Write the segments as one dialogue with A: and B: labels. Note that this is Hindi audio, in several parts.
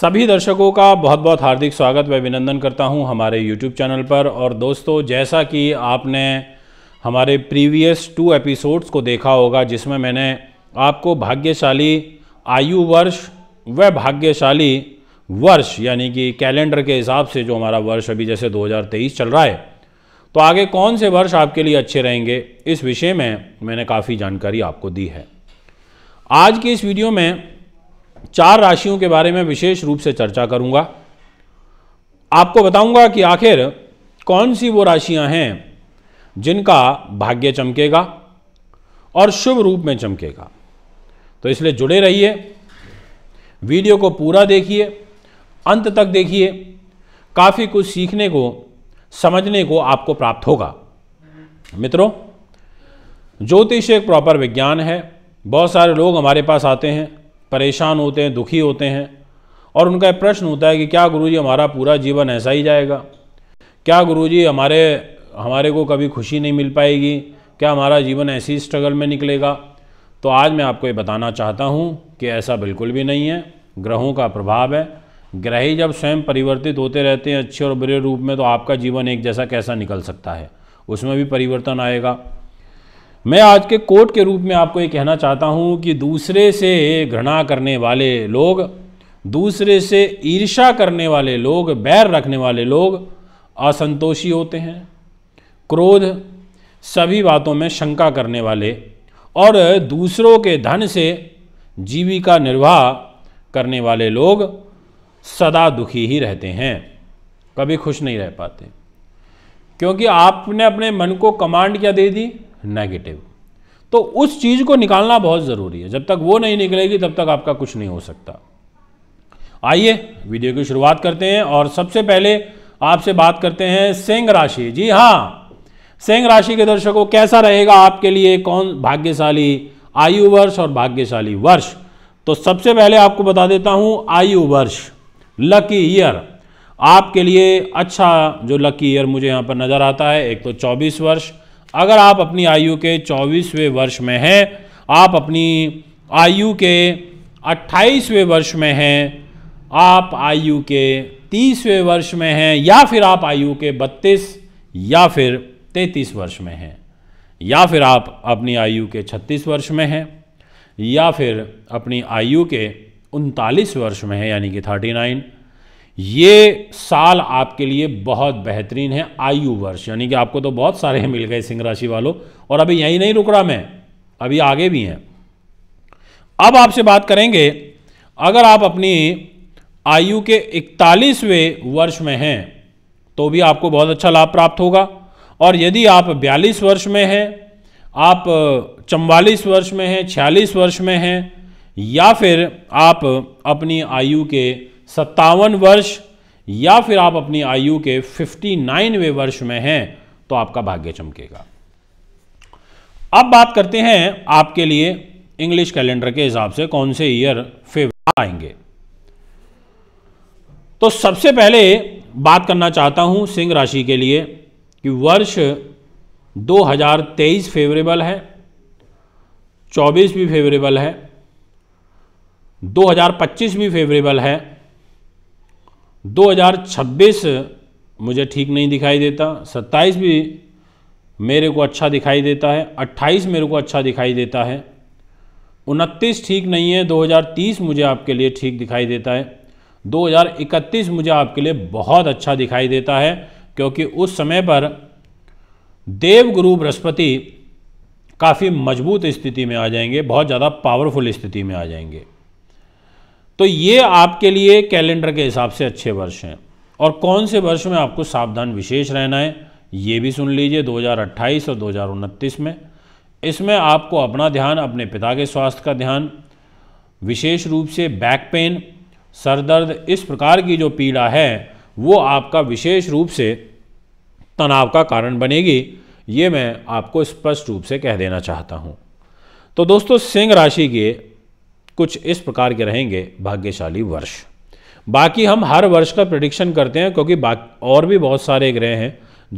A: सभी दर्शकों का बहुत बहुत हार्दिक स्वागत व अभिनंदन करता हूं हमारे YouTube चैनल पर और दोस्तों जैसा कि आपने हमारे प्रीवियस टू एपिसोड्स को देखा होगा जिसमें मैंने आपको भाग्यशाली आयु वर्ष व भाग्यशाली वर्ष यानी कि कैलेंडर के हिसाब से जो हमारा वर्ष अभी जैसे 2023 चल रहा है तो आगे कौन से वर्ष आपके लिए अच्छे रहेंगे इस विषय में मैंने काफ़ी जानकारी आपको दी है आज की इस वीडियो में चार राशियों के बारे में विशेष रूप से चर्चा करूंगा आपको बताऊंगा कि आखिर कौन सी वो राशियां हैं जिनका भाग्य चमकेगा और शुभ रूप में चमकेगा तो इसलिए जुड़े रहिए वीडियो को पूरा देखिए अंत तक देखिए काफ़ी कुछ सीखने को समझने को आपको प्राप्त होगा मित्रों ज्योतिष एक प्रॉपर विज्ञान है बहुत सारे लोग हमारे पास आते हैं परेशान होते हैं दुखी होते हैं और उनका प्रश्न होता है कि क्या गुरुजी हमारा पूरा जीवन ऐसा ही जाएगा क्या गुरुजी हमारे हमारे को कभी खुशी नहीं मिल पाएगी क्या हमारा जीवन ऐसी स्ट्रगल में निकलेगा तो आज मैं आपको ये बताना चाहता हूँ कि ऐसा बिल्कुल भी नहीं है ग्रहों का प्रभाव है ग्रह ही जब स्वयं परिवर्तित होते रहते हैं अच्छे और बुरे रूप में तो आपका जीवन एक जैसा कैसा निकल सकता है उसमें भी परिवर्तन आएगा मैं आज के कोट के रूप में आपको ये कहना चाहता हूँ कि दूसरे से घृणा करने वाले लोग दूसरे से ईर्षा करने वाले लोग बैर रखने वाले लोग असंतोषी होते हैं क्रोध सभी बातों में शंका करने वाले और दूसरों के धन से जीविका निर्वाह करने वाले लोग सदा दुखी ही रहते हैं कभी खुश नहीं रह पाते क्योंकि आपने अपने मन को कमांड क्या दे दी नेगेटिव तो उस चीज़ को निकालना बहुत ज़रूरी है जब तक वो नहीं निकलेगी तब तक आपका कुछ नहीं हो सकता आइए वीडियो की शुरुआत करते हैं और सबसे पहले आपसे बात करते हैं सिंह राशि जी हाँ सिंह राशि के दर्शकों कैसा रहेगा आपके लिए कौन भाग्यशाली आयु वर्ष और भाग्यशाली वर्ष तो सबसे पहले आपको बता देता हूं आयु वर्ष लकी ईयर आपके लिए अच्छा जो लकी ईयर मुझे यहां पर नज़र आता है एक तो 24 वर्ष अगर आप अपनी आयु के चौबीसवें वर्ष में हैं आप अपनी आयु के अट्ठाईसवें वर्ष में हैं आप आयु के तीसवें वर्ष में हैं या फिर आप आयु के बत्तीस या फिर तैंतीस वर्ष में हैं या फिर आप अपनी आयु के छत्तीस वर्ष में हैं या फिर अपनी आयु के उनतालीस वर्ष में हैं यानी कि थर्टी नाइन ये साल आपके लिए बहुत बेहतरीन है आयु वर्ष यानी कि आपको तो बहुत सारे मिल गए सिंह राशि वालों और अभी यहीं नहीं रुक रहा मैं अभी आगे भी हैं अब आपसे बात करेंगे अगर आप अपनी आयु के इकतालीसवें वर्ष में हैं तो भी आपको बहुत अच्छा लाभ प्राप्त होगा और यदि आप बयालीस वर्ष में हैं आप चवालीस वर्ष में हैं छियालीस वर्ष में हैं या फिर आप अपनी आयु के सत्तावन वर्ष या फिर आप अपनी आयु के फिफ्टी नाइनवे वर्ष में हैं तो आपका भाग्य चमकेगा अब बात करते हैं आपके लिए इंग्लिश कैलेंडर के हिसाब से कौन से ईयर फेवर आएंगे तो सबसे पहले बात करना चाहता हूं सिंह राशि के लिए कि वर्ष 2023 फेवरेबल है 24 भी फेवरेबल है 2025 भी फेवरेबल है 2026 मुझे ठीक नहीं दिखाई देता 27 भी मेरे को अच्छा दिखाई देता है 28 मेरे को अच्छा दिखाई देता है 29 ठीक नहीं है 2030 मुझे आपके लिए ठीक दिखाई देता है 2031 मुझे आपके लिए बहुत अच्छा दिखाई देता है क्योंकि उस समय पर देव गुरु बृहस्पति काफ़ी मजबूत स्थिति में आ जाएंगे बहुत ज़्यादा पावरफुल स्थिति में आ जाएंगे तो ये आपके लिए कैलेंडर के हिसाब से अच्छे वर्ष हैं और कौन से वर्ष में आपको सावधान विशेष रहना है ये भी सुन लीजिए 2028 और दो में इसमें आपको अपना ध्यान अपने पिता के स्वास्थ्य का ध्यान विशेष रूप से बैक पेन सर दर्द इस प्रकार की जो पीड़ा है वो आपका विशेष रूप से तनाव का कारण बनेगी ये मैं आपको स्पष्ट रूप से कह देना चाहता हूँ तो दोस्तों सिंह राशि के कुछ इस प्रकार के रहेंगे भाग्यशाली वर्ष बाकी हम हर वर्ष का प्रडिक्शन करते हैं क्योंकि और भी बहुत सारे ग्रह हैं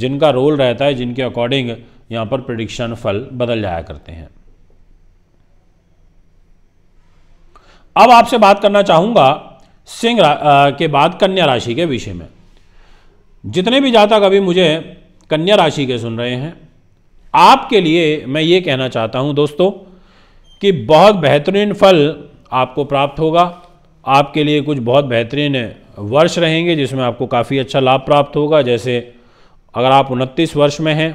A: जिनका रोल रहता है जिनके अकॉर्डिंग यहाँ पर प्रडिक्शन फल बदल जाया करते हैं अब आपसे बात करना चाहूंगा सिंह के बाद कन्या राशि के विषय में जितने भी जातक अभी मुझे कन्या राशि के सुन रहे हैं आपके लिए मैं ये कहना चाहता हूं दोस्तों कि बहुत बेहतरीन फल आपको प्राप्त होगा आपके लिए कुछ बहुत बेहतरीन वर्ष रहेंगे जिसमें आपको काफ़ी अच्छा लाभ प्राप्त होगा जैसे अगर आप उनतीस वर्ष में हैं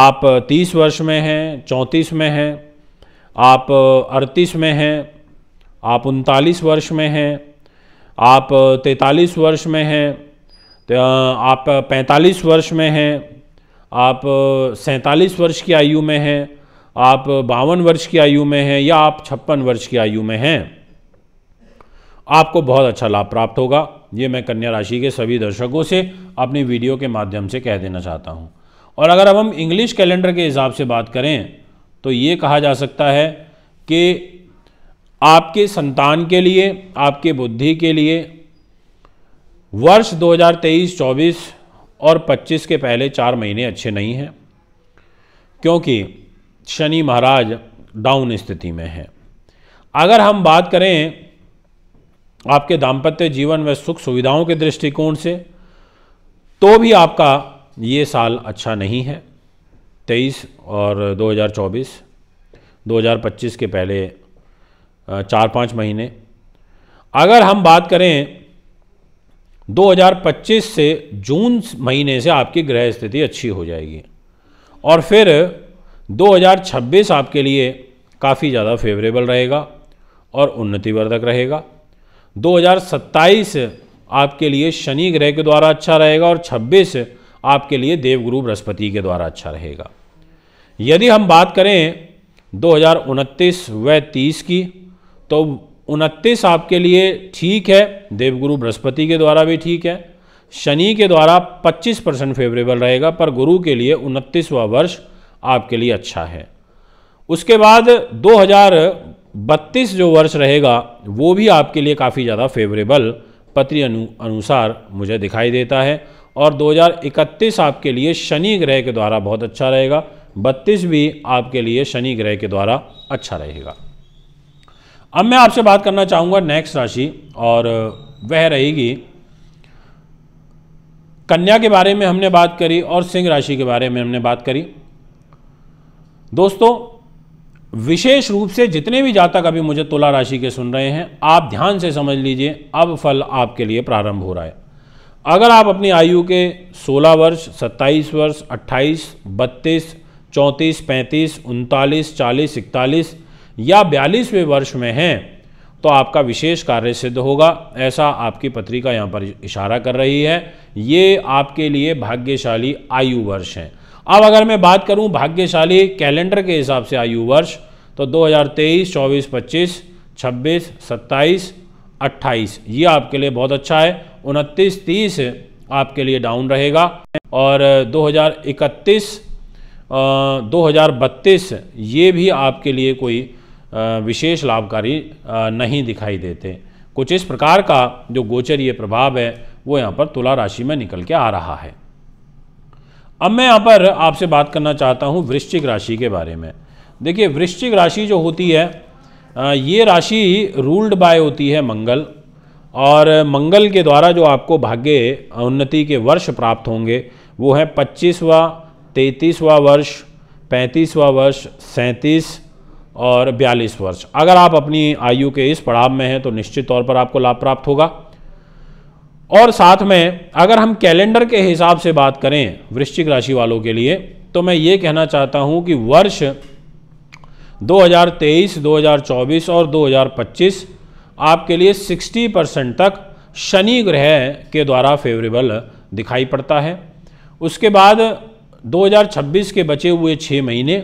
A: आप तीस वर्ष में हैं चौंतीस में हैं आप अड़तीस में हैं आप उनतालीस वर्ष में हैं आप तैतालीस वर्ष में हैं तो आप पैंतालीस वर्ष में हैं आप सैंतालीस वर्ष की आयु में हैं आप बावन वर्ष की आयु में हैं या आप छप्पन वर्ष की आयु में हैं आपको बहुत अच्छा लाभ प्राप्त होगा ये मैं कन्या राशि के सभी दर्शकों से अपनी वीडियो के माध्यम से कह देना चाहता हूँ और अगर अब हम इंग्लिश कैलेंडर के हिसाब से बात करें तो ये कहा जा सकता है कि आपके संतान के लिए आपके बुद्धि के लिए वर्ष 2023, 24 और 25 के पहले चार महीने अच्छे नहीं हैं क्योंकि शनि महाराज डाउन स्थिति में हैं अगर हम बात करें आपके दाम्पत्य जीवन में सुख सुविधाओं के दृष्टिकोण से तो भी आपका ये साल अच्छा नहीं है तेईस और 2024, 2025 के पहले चार पाँच महीने अगर हम बात करें 2025 से जून महीने से आपकी ग्रह स्थिति अच्छी हो जाएगी और फिर 2026 आपके लिए काफ़ी ज़्यादा फेवरेबल रहेगा और उन्नतिवर्धक रहेगा 2027 आपके लिए शनि ग्रह के द्वारा अच्छा रहेगा और 26 आपके लिए देवगुरु बृहस्पति के द्वारा अच्छा रहेगा यदि हम बात करें दो व तीस की तो उनतीस आपके लिए ठीक है देवगुरु बृहस्पति के द्वारा भी ठीक है शनि के द्वारा 25 परसेंट फेवरेबल रहेगा पर गुरु के लिए उनतीसवा वर्ष आपके लिए अच्छा है उसके बाद 2032 जो वर्ष रहेगा वो भी आपके लिए काफ़ी ज़्यादा फेवरेबल पत्र अनु अनुसार मुझे दिखाई देता है और 2031 आपके लिए शनि ग्रह के द्वारा बहुत अच्छा रहेगा 32 भी आपके लिए शनि ग्रह के द्वारा अच्छा रहेगा अब मैं आपसे बात करना चाहूँगा नेक्स्ट राशि और वह रहेगी कन्या के बारे में हमने बात करी और सिंह राशि के बारे में हमने बात करी दोस्तों विशेष रूप से जितने भी जातक अभी मुझे तुला राशि के सुन रहे हैं आप ध्यान से समझ लीजिए अब फल आपके लिए प्रारंभ हो रहा है अगर आप अपनी आयु के 16 वर्ष 27 वर्ष 28, 32, 34, 35, 39, 40, 41 या बयालीसवें वर्ष में हैं तो आपका विशेष कार्य सिद्ध होगा ऐसा आपकी पत्रिका यहाँ पर इशारा कर रही है ये आपके लिए भाग्यशाली आयु वर्ष हैं अब अगर मैं बात करूं भाग्यशाली कैलेंडर के हिसाब से आयु वर्ष तो 2023, 24, 25, 26, 27, 28 ये आपके लिए बहुत अच्छा है उनतीस तीस आपके लिए डाउन रहेगा और 2031, 2032 ये भी आपके लिए कोई विशेष लाभकारी नहीं दिखाई देते कुछ इस प्रकार का जो गोचरीय प्रभाव है वो यहाँ पर तुला राशि में निकल के आ रहा है अब मैं यहाँ पर आपसे बात करना चाहता हूँ वृश्चिक राशि के बारे में देखिए वृश्चिक राशि जो होती है ये राशि रूल्ड बाय होती है मंगल और मंगल के द्वारा जो आपको भाग्य उन्नति के वर्ष प्राप्त होंगे वो है पच्चीसवा तैंतीसवा वर्ष पैंतीसवा वर्ष सैंतीस और बयालीस वर्ष अगर आप अपनी आयु के इस पड़ाव में हैं तो निश्चित तौर पर आपको लाभ प्राप्त होगा और साथ में अगर हम कैलेंडर के हिसाब से बात करें वृश्चिक राशि वालों के लिए तो मैं ये कहना चाहता हूँ कि वर्ष 2023, 2024 और 2025 आपके लिए 60 परसेंट तक शनि ग्रह के द्वारा फेवरेबल दिखाई पड़ता है उसके बाद 2026 के बचे हुए छः महीने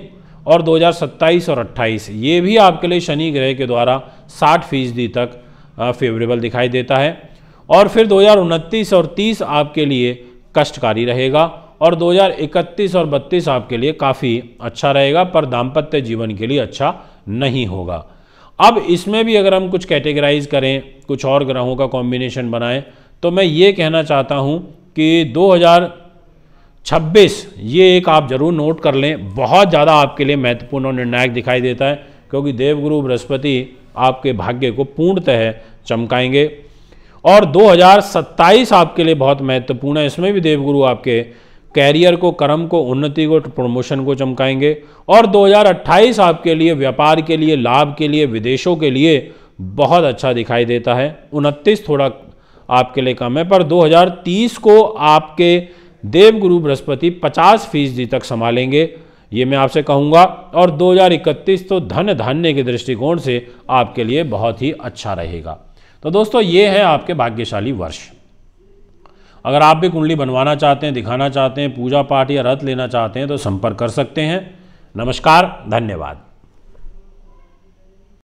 A: और 2027 और 28 ये भी आपके लिए शनि ग्रह के द्वारा 60 फीसदी तक फेवरेबल दिखाई देता है और फिर दो और 30 आपके लिए कष्टकारी रहेगा और 2031 और 32 आपके लिए काफ़ी अच्छा रहेगा पर दाम्पत्य जीवन के लिए अच्छा नहीं होगा अब इसमें भी अगर हम कुछ कैटेगराइज करें कुछ और ग्रहों का कॉम्बिनेशन बनाएं तो मैं ये कहना चाहता हूँ कि 2026 ये एक आप ज़रूर नोट कर लें बहुत ज़्यादा आपके लिए महत्वपूर्ण और निर्णायक दिखाई देता है क्योंकि देवगुरु बृहस्पति आपके भाग्य को पूर्णतः चमकाएंगे और 2027 आपके लिए बहुत महत्वपूर्ण है इसमें भी देवगुरु आपके कैरियर को कर्म को उन्नति को प्रमोशन को चमकाएंगे और 2028 आपके लिए व्यापार के लिए लाभ के लिए विदेशों के लिए बहुत अच्छा दिखाई देता है उनतीस थोड़ा आपके लिए कम है पर 2030 को आपके देवगुरु बृहस्पति 50 फीसदी तक संभालेंगे ये मैं आपसे कहूँगा और 2031 तो धन धान्य के दृष्टिकोण से आपके लिए बहुत ही अच्छा रहेगा तो दोस्तों ये है आपके भाग्यशाली वर्ष अगर आप भी कुंडली बनवाना चाहते हैं दिखाना चाहते हैं पूजा पाठ या रथ लेना चाहते हैं तो संपर्क कर सकते हैं नमस्कार धन्यवाद